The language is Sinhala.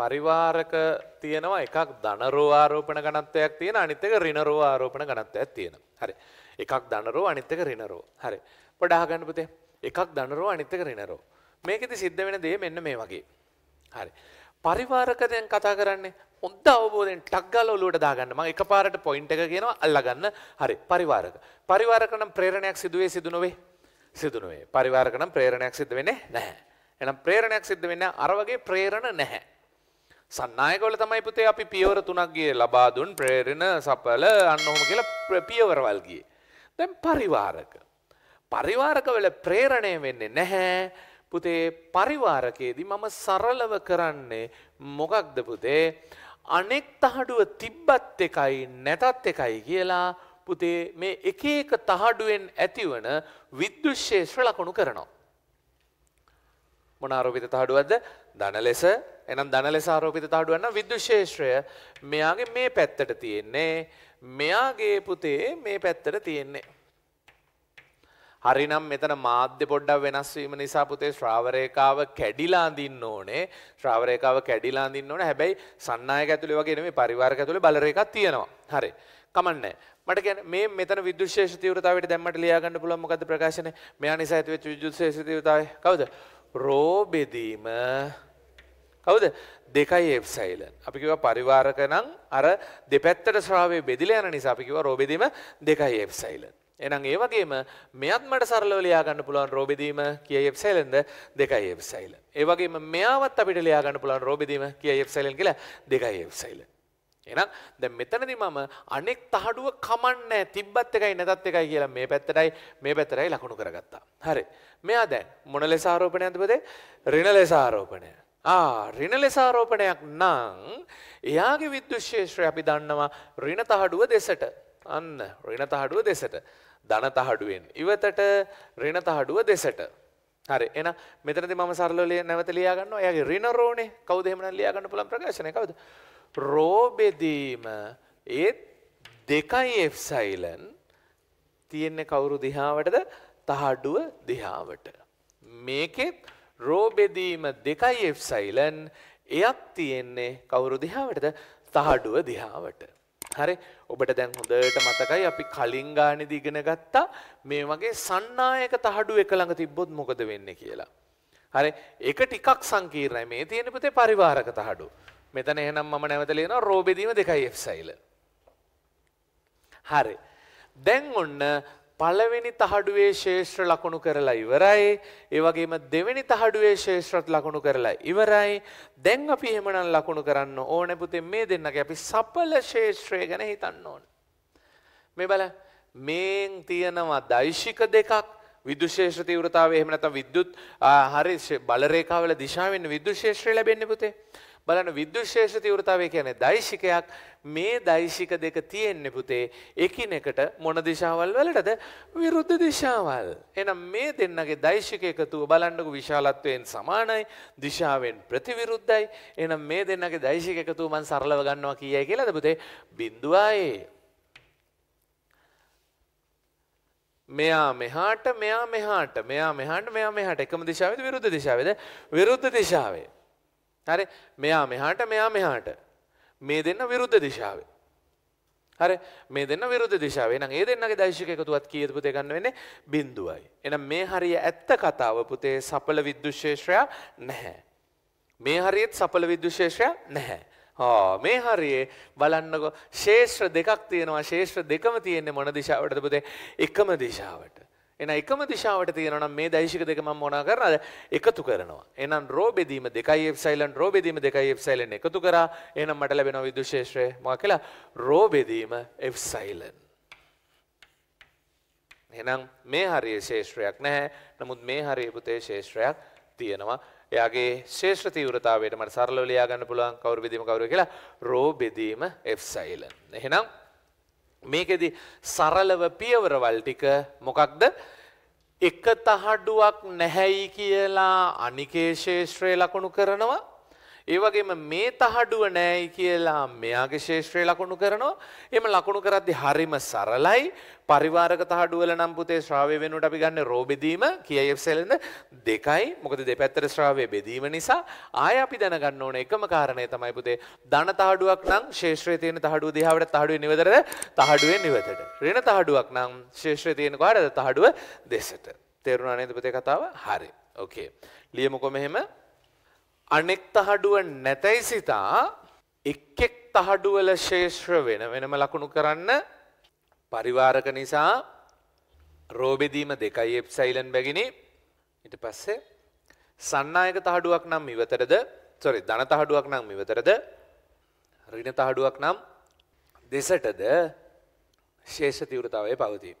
පරිවාරක තියෙනවා එකක් ධනරෝ ආරෝපණ ගණත්වයක් තියෙන අනිත් එක ඍණරෝ ආරෝපණ ගණත්වයක් තියෙනවා. හරි. එකක් ධනරෝ අනිත් එක ඍණරෝ. හරි. පොඩ අහගන්න පුතේ. එකක් ධනරෝ අනිත් එක ඍණරෝ. මේකෙදි සිද්ධ වෙන දේ මෙන්න මේ වගේ. හරි. පරිවාරක දැන් කතා කරන්නේ හොඳ අවබෝධයෙන් ටක් ගාලා ඔලුවට දාගන්න. මම එකපාරට පොයින්ට් එක කියනවා අල්ලගන්න. හරි. පරිවාරක. පරිවාරක නම් ප්‍රේරණයක් සිදු වෙයි සිදු නොවේ. සිදු නොවේ. පරිවාරක නම් ප්‍රේරණයක් සිද්ධ වෙන්නේ නැහැ. එහෙනම් ප්‍රේරණයක් සිද්ධ වෙන්නේ අර වගේ ප්‍රේරණ නැහැ. සන්නායකොල තමයි පුතේ අපි පියවර තුනක් ගියේ ලබා දුන් ප්‍රේරණ සපල අන්න ඔහොම කියලා පියවරවල් ගියේ. දැන් පරිවාරක. පරිවාරක වල ප්‍රේරණය වෙන්නේ නැහැ. පුතේ පරිවාරකයේදී මම සරලව කරන්නේ මොකක්ද පුතේ? අනෙක් තහඩුව තිබ්බත් එකයි නැතත් එකයි කියලා පුතේ මේ එක එක තහඩුවෙන් ඇතිවන විද්‍යුත් ශේෂ්ත්‍ර ලකුණු කරනවා. මොන ආරෝපිත තහඩුවක්ද? ධන ලෙස එනම් ධන ලෙස ආරෝපිත තහඩුවක් නම් විද්‍යුත් ක්ෂේත්‍රය මෙයාගේ මේ පැත්තට තියෙන්නේ මෙයාගේ පුතේ මේ පැත්තට තියෙන්නේ හරිනම් මෙතන මාධ්‍ය පොඩ්ඩක් වෙනස් වීම නිසා පුතේ ශ්‍රාව රේඛාව කැඩිලා අඳින්න ඕනේ ශ්‍රාව රේඛාව කැඩිලා අඳින්න ඕනේ හැබැයි සන්නායක ඇතුලේ වගේ නෙමෙයි පරිවාරක ඇතුලේ බල රේඛාවක් තියෙනවා හරි කමන්නේ මට කියන්නේ මේ මෙතන විද්‍යුත් ශේෂ තීව්‍රතාවයට දැම්මට ලියා ගන්න පුළුවන් මොකද්ද ප්‍රකාශනේ මෙයා නිසා ඇතිවෙච්ච විද්‍යුත් ශේෂ තීව්‍රතාවය කවුද රෝ බෙදීම හවද දෙකයි එෆ්සයිලන්. අපි කිව්වා පරිවාරක නම් අර දෙපැත්තට ස්‍රාවය බෙදිලා යන නිසා අපි කිව්වා රෝ බෙදීම දෙකයි එෆ්සයිලන්. එහෙනම් ඒ වගේම මෙයත් මට සරලව ලියා ගන්න පුළුවන් රෝ බෙදීම කියයි එප්සයිලන්ද දෙකයි එප්සයිලන්. ඒ වගේම මෙයාවත් අපිට ලියා ගන්න පුළුවන් රෝ බෙදීම කියයි එප්සයිලන් කියලා දෙකයි එප්සයිලන්. එහෙනම් දැන් මෙතනදී මම අනෙක් තහඩුව කමන්නේ තිබ්බත් එකයි නැතත් එකයි කියලා මේ පැත්තටයි මේ පැත්තටයි ලකුණු කරගත්තා. හරි. මෙයා දැන් මොන ලෙස ආරෝපණයක්ද පුතේ? ඍණ ලෙස ආරෝපණයක්. ආ ඍණ ලෙස ආරෝපණයක් නම් එයාගේ විද්‍යුත් ක්ෂේත්‍රය අපි දන්නවා ඍණ තහඩුව දෙසට. අන්න ඍණ තහඩුව දෙසට. ධන තහඩුවෙන් ඉවතට ඍණ තහඩුව දෙසට. හරි එහෙනම් මෙතනදී මම සරලව නැවත ලියා ගන්නවා. එයාගේ ඍණ රෝනේ කවුද එහෙමනම් ලියා ගන්න පුළුවන් ප්‍රකාශනය කවුද? රෝ බෙදීම ඒ දෙකයි එෆ්සයිලන් තියෙන්නේ කවුරු දිහාවටද? තහඩුව දිහාවට. මේකෙත් රෝ බෙදීම දෙකයි එෆ්සයිලන් එයක් තියෙන්නේ කවුරු දිහාවටද තහඩුව දිහාවට. හරි ඔබට දැන් හොඳට මතකයි අපි කලින් ගානෙදි ඉගෙන ගත්තා මේ වගේ සන්නායක තහඩු එක ළඟ තිබ්බොත් මොකද වෙන්නේ කියලා. හරි ඒක ටිකක් සංකීර්ණයි මේ තියෙන පුතේ පරිවාරක තහඩු. මෙතන එහෙනම් මම නැවත ලියනවා රෝ බෙදීම දෙකයි එෆ්සයිල. හරි. දැන් ඔන්න පළවෙනි තහඩුවේ ශේෂ්ත්‍ර ලකුණු කරලා ඉවරයි. ඒ වගේම දෙවෙනි තහඩුවේ ශේෂ්ත්‍රත් ලකුණු කරලා ඉවරයි. දැන් අපි එහෙමනම් ලකුණු කරන්න ඕනේ පුතේ මේ දෙන්නගේ අපි සඵල ශේෂ්ත්‍රය ගැන හිතන්න ඕන. මේ බලන්න මේන් තියෙනවා දෛශික දෙකක් විදුශේෂ තීව්‍රතාවය එහෙම නැත්නම් විද්‍යුත් හරි බල රේඛාවල දිශාවෙන් විදුශේෂ්ත්‍රය ලැබෙන්නේ පුතේ. බලන්න විද්‍යුශේෂ තීව්‍රතාවය කියන්නේ දෛශිකයක් මේ දෛශික දෙක තියෙන්නේ පුතේ එකිනෙකට මොන දිශාවල් වලටද විරුද්ධ දිශාවල් එහෙනම් මේ දෙන්නගේ දෛශික එකතුව බලන්නකො විශාලත්වයෙන් සමානයි දිශාවෙන් ප්‍රතිවිරුද්ධයි එහෙනම් මේ දෙන්නගේ දෛශික එකතුව මම සරලව ගන්නවා කියයි කියලාද පුතේ බිඳුවයි මෙයා මෙහාට මෙයා මෙහාට මෙයා මෙහාට මෙයා මෙහාට එකම දිශාවේද විරුද්ධ දිශාවේද විරුද්ධ දිශාවේ හරි මෙයා මෙහාට මෙයා මෙහාට මේ දෙන්න විරුද්ධ දිශාවේ හරි මේ දෙන්න විරුද්ධ දිශාව. එහෙනම් ඒ දෙන්නගේ දෛශික එකතුවත් කීයද පුතේ ගන්න වෙන්නේ? බිඳුවයි. එහෙනම් මේ හරිය ඇත්ත කතාව පුතේ සපල විද්‍යුත් ශේෂ්ත්‍රය නැහැ. මේ හරියෙත් සපල විද්‍යුත් ශේෂ්ත්‍රය නැහැ. ආ මේ හරියේ බලන්නකෝ ශේෂ්ත්‍ර දෙකක් තියෙනවා. ශේෂ්ත්‍ර දෙකම තියෙන්නේ මොන දිශාවටද පුතේ? එකම දිශාවට. එන එකම දිශාවට තියෙනවා නම් මේ දෛශික දෙක මම මොනවා කරනද එකතු කරනවා එහෙනම් රෝ බෙදීම 2 එප්සයිලන් රෝ බෙදීම 2 එප්සයිලන් එකතු කරා එහෙනම් මට ලැබෙනවා විදුලි ශේෂ්ත්‍රය මොකක් කියලා රෝ බෙදීම එප්සයිලන් එහෙනම් මේ හරියේ ශේෂ්ත්‍රයක් නැහැ නමුත් මේ හරියේ පුතේ ශේෂ්ත්‍රයක් තියෙනවා එයාගේ ශේෂ්ත්‍ර තීව්‍රතාවයට මට සරලව ලියා ගන්න පුළුවන් කවුරු බෙදීම කවුරු කියලා රෝ බෙදීම එප්සයිලන් එහෙනම් මේකෙදි සරලව පියවරවල් ටික මොකක්ද එක තහඩුවක් නැහැයි කියලා අනිකේ ශේෂ්ත්‍රය ලකුණු කරනවා ඒ වගේම මේ තහඩුව නෑයි කියලා මෙයාගේ ශේෂ්ත්‍රය ලකුණු කරනවා. එහෙම ලකුණු කරද්දී හරිම සරලයි. පරිවාරක තහඩුව වල නම් පුතේ ශ්‍රාවය වෙනුවට අපි ගන්න රෝ බෙදීම කියයිෆ්සෙලෙන දෙකයි. මොකද දෙපැත්තට ශ්‍රාවය බෙදීම නිසා ආය අපි දැනගන්න ඕන එකම කාරණය තමයි පුතේ ධන තහඩුවක් නම් ශේෂ්ත්‍රයේ තියෙන තහඩුව දිහාවට තහඩුවේ නිවදට තහඩුවේ නිවදට. ඍණ තහඩුවක් නම් ශේෂ්ත්‍රයේ තියෙන කොටද තහඩුව දෙසට. තේරුණා නේද පුතේ කතාව? හරි. ඕකේ. ලියමුකෝ මෙහෙම අනෙක් තහඩුව නැතැයි සිතා එක් එක් තහඩුවල ශේෂ්‍ර වෙන වෙනම ලකුණු කරන්න පරිවාරක නිසා රෝබෙදීම දෙකයි එප්සයිලන් බැගිනි ඊට පස්සේ සන්නායක තහඩුවක් නම් ඉවතරද සොරි ධන තහඩුවක් නම් ඉවතරද ඍණ තහඩුවක් නම් දෙසටද ශේෂ තීව්‍රතාවය පවතී